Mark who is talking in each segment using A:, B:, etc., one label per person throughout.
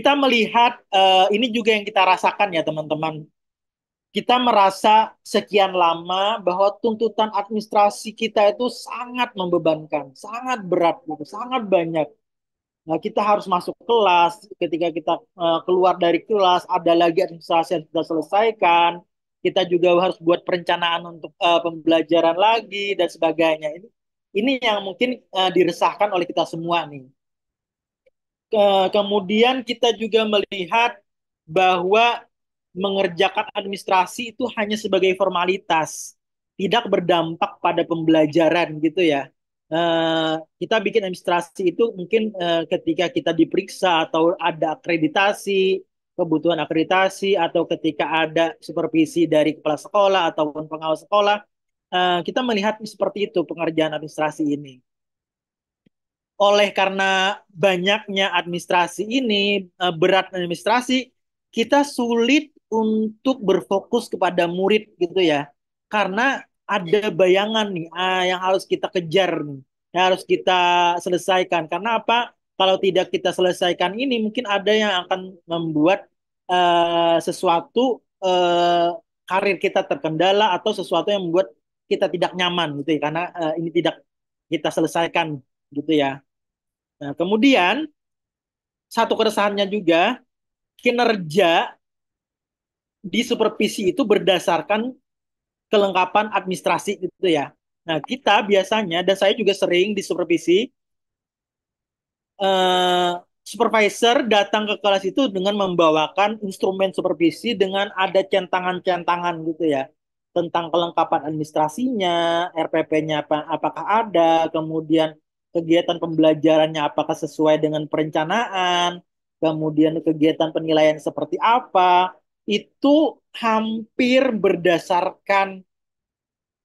A: kita melihat uh, ini juga yang kita rasakan ya teman-teman. Kita merasa sekian lama bahwa tuntutan administrasi kita itu sangat membebankan, sangat berat, gitu, sangat banyak. Nah, kita harus masuk kelas, ketika kita eh, keluar dari kelas ada lagi administrasi yang kita selesaikan. Kita juga harus buat perencanaan untuk uh, pembelajaran lagi dan sebagainya. Ini ini yang mungkin uh, diresahkan oleh kita semua nih ke kemudian kita juga melihat bahwa mengerjakan administrasi itu hanya sebagai formalitas, tidak berdampak pada pembelajaran gitu ya. Uh, kita bikin administrasi itu mungkin uh, ketika kita diperiksa atau ada akreditasi, kebutuhan akreditasi atau ketika ada supervisi dari kepala sekolah ataupun pengawas sekolah, uh, kita melihat seperti itu pengerjaan administrasi ini oleh karena banyaknya administrasi ini eh, berat administrasi kita sulit untuk berfokus kepada murid gitu ya karena ada bayangan nih ah, yang harus kita kejar nih yang harus kita selesaikan karena apa kalau tidak kita selesaikan ini mungkin ada yang akan membuat uh, sesuatu uh, karir kita terkendala atau sesuatu yang membuat kita tidak nyaman gitu ya karena uh, ini tidak kita selesaikan gitu ya Nah, kemudian satu keresahannya juga kinerja di supervisi itu berdasarkan kelengkapan administrasi gitu ya. Nah, kita biasanya dan saya juga sering di supervisi eh, supervisor datang ke kelas itu dengan membawakan instrumen supervisi dengan ada centangan-centangan gitu ya tentang kelengkapan administrasinya, RPP-nya apa, apakah ada, kemudian kegiatan pembelajarannya apakah sesuai dengan perencanaan, kemudian kegiatan penilaian seperti apa, itu hampir berdasarkan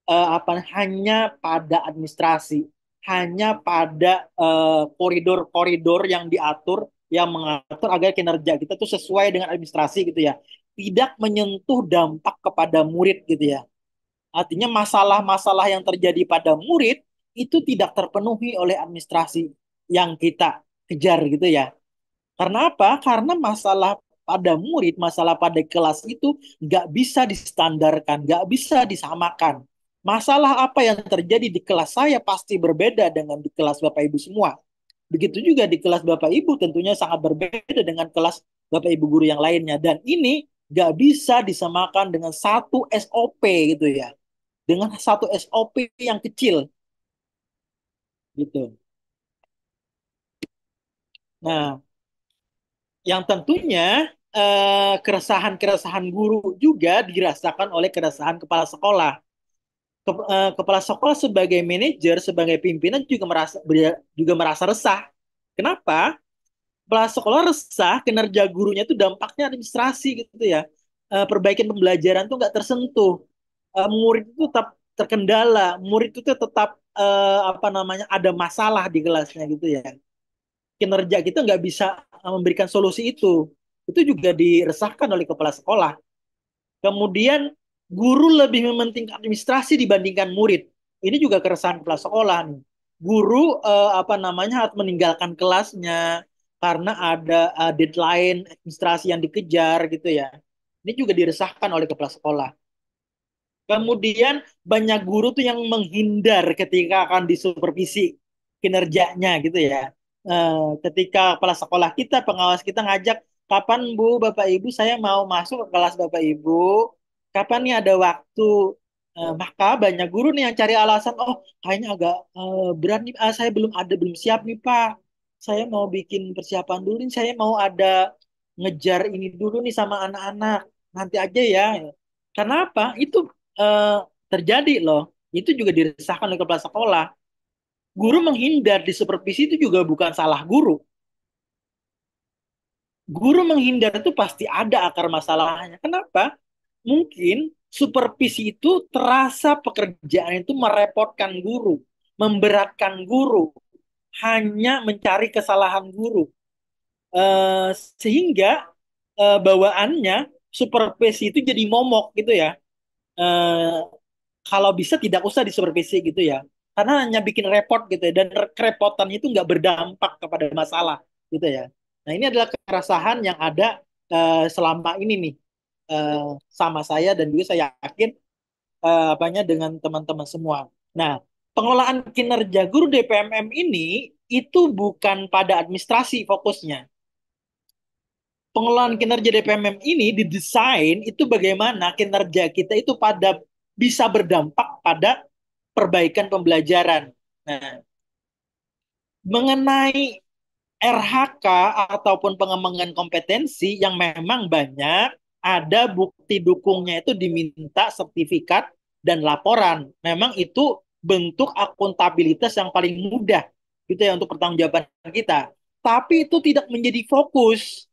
A: uh, apa hanya pada administrasi, hanya pada koridor eh, koridor-koridor yang diatur yang mengatur agar kinerja kita itu sesuai dengan administrasi gitu ya. Tidak menyentuh dampak kepada murid gitu ya. Artinya masalah-masalah yang terjadi pada murid itu tidak terpenuhi oleh administrasi yang kita kejar gitu ya. Karena apa? Karena masalah pada murid, masalah pada kelas itu nggak bisa distandarkan, nggak bisa disamakan. Masalah apa yang terjadi di kelas saya pasti berbeda dengan di kelas Bapak Ibu semua. Begitu juga di kelas Bapak Ibu tentunya sangat berbeda dengan kelas Bapak Ibu guru yang lainnya. Dan ini nggak bisa disamakan dengan satu SOP gitu ya. Dengan satu SOP yang kecil Gitu. Nah, yang tentunya eh, keresahan-keresahan guru juga dirasakan oleh keresahan kepala sekolah. Eh, kepala sekolah sebagai manajer, sebagai pimpinan juga merasa juga merasa resah. Kenapa? Kepala sekolah resah kinerja gurunya itu dampaknya administrasi gitu ya. Eh, perbaikan pembelajaran tuh nggak tersentuh. murid itu tetap terkendala, murid itu tetap uh, apa namanya ada masalah di kelasnya gitu ya kinerja kita nggak bisa eh, memberikan solusi itu itu juga diresahkan oleh kepala sekolah kemudian guru lebih mementingkan administrasi dibandingkan murid ini juga keresahan kepala sekolah nih guru uh, apa namanya harus meninggalkan kelasnya karena ada uh, deadline administrasi yang dikejar gitu ya. Ini juga diresahkan oleh kepala sekolah. Kemudian banyak guru tuh yang menghindar ketika akan disupervisi kinerjanya gitu ya. Uh, ketika kepala sekolah kita, pengawas kita ngajak, kapan Bu, Bapak Ibu saya mau masuk ke kelas Bapak Ibu, kapan nih ada waktu? Uh, maka banyak guru nih yang cari alasan, oh kayaknya agak uh, nih ah, saya belum ada, belum siap nih Pak. Saya mau bikin persiapan dulu nih, saya mau ada ngejar ini dulu nih sama anak-anak. Nanti aja ya. Kenapa? Itu uh, terjadi loh. Itu juga diresahkan oleh kepala sekolah. Guru menghindar di supervisi itu juga bukan salah guru. Guru menghindar itu pasti ada akar masalahnya. Kenapa? Mungkin supervisi itu terasa pekerjaan itu merepotkan guru, memberatkan guru, hanya mencari kesalahan guru. Uh, sehingga uh, bawaannya supervisi itu jadi momok gitu ya. Eh, kalau bisa tidak usah disupervisi gitu ya karena hanya bikin repot gitu ya dan kerepotan itu nggak berdampak kepada masalah gitu ya nah ini adalah kekerasan yang ada eh, selama ini nih eh, sama saya dan juga saya yakin eh, apanya dengan teman-teman semua nah pengelolaan kinerja guru DPMM ini itu bukan pada administrasi fokusnya pengelolaan kinerja DPMM ini didesain itu bagaimana kinerja kita itu pada bisa berdampak pada perbaikan pembelajaran. Nah, mengenai RHK ataupun pengembangan kompetensi yang memang banyak ada bukti dukungnya itu diminta sertifikat dan laporan. Memang itu bentuk akuntabilitas yang paling mudah gitu ya untuk pertanggungjawaban kita. Tapi itu tidak menjadi fokus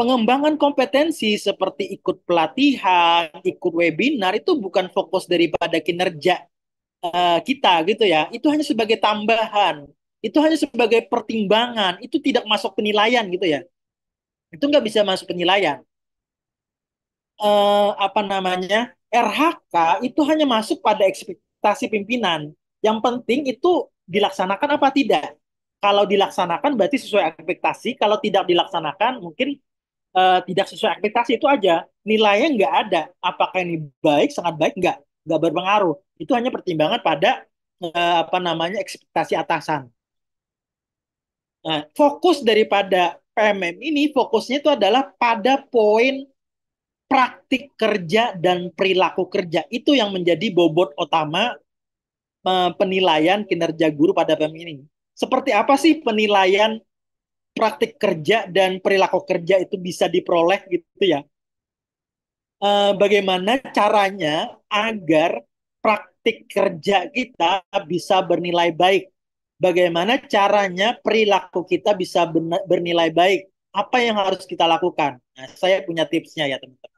A: pengembangan kompetensi seperti ikut pelatihan, ikut webinar itu bukan fokus daripada kinerja uh, kita gitu ya. Itu hanya sebagai tambahan, itu hanya sebagai pertimbangan, itu tidak masuk penilaian gitu ya. Itu nggak bisa masuk penilaian. Uh, apa namanya RHK itu hanya masuk pada ekspektasi pimpinan. Yang penting itu dilaksanakan apa tidak. Kalau dilaksanakan berarti sesuai ekspektasi, kalau tidak dilaksanakan mungkin uh, tidak sesuai ekspektasi itu aja nilainya nggak ada apakah ini baik sangat baik nggak nggak berpengaruh itu hanya pertimbangan pada uh, apa namanya ekspektasi atasan nah fokus daripada PMM ini fokusnya itu adalah pada poin praktik kerja dan perilaku kerja itu yang menjadi bobot utama uh, penilaian kinerja guru pada PMM ini seperti apa sih penilaian praktik kerja dan perilaku kerja itu bisa diperoleh gitu ya. Eh, bagaimana caranya agar praktik kerja kita bisa bernilai baik? Bagaimana caranya perilaku kita bisa bernilai baik? Apa yang harus kita lakukan? Nah, saya punya tipsnya ya teman-teman.